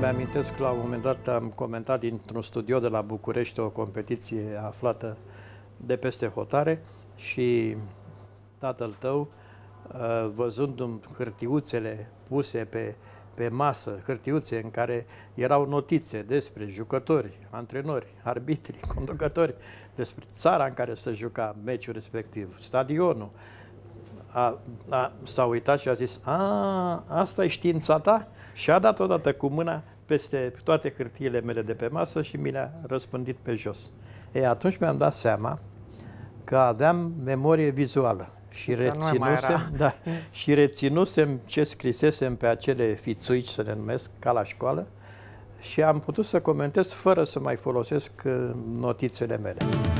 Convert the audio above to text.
Mi-amintesc la un moment dat am comentat dintr-un studio de la București o competiție aflată de peste hotare și tatăl tău, uh, văzându-mi hârtiuțele puse pe, pe masă, hârtiuțe în care erau notițe despre jucători, antrenori, arbitri, conducători, despre țara în care se juca meciul respectiv, stadionul, a, a, s-a uitat și a zis, a, asta e știința ta? Și a dat odată cu mâna peste toate hârtiile mele de pe masă și mi le-a răspândit pe jos. E, atunci mi-am dat seama că aveam memorie vizuală și că reținusem, da, și reținusem ce scrisesem pe acele fițuici, să le numesc, ca la școală, și am putut să comentez fără să mai folosesc uh, notițele mele.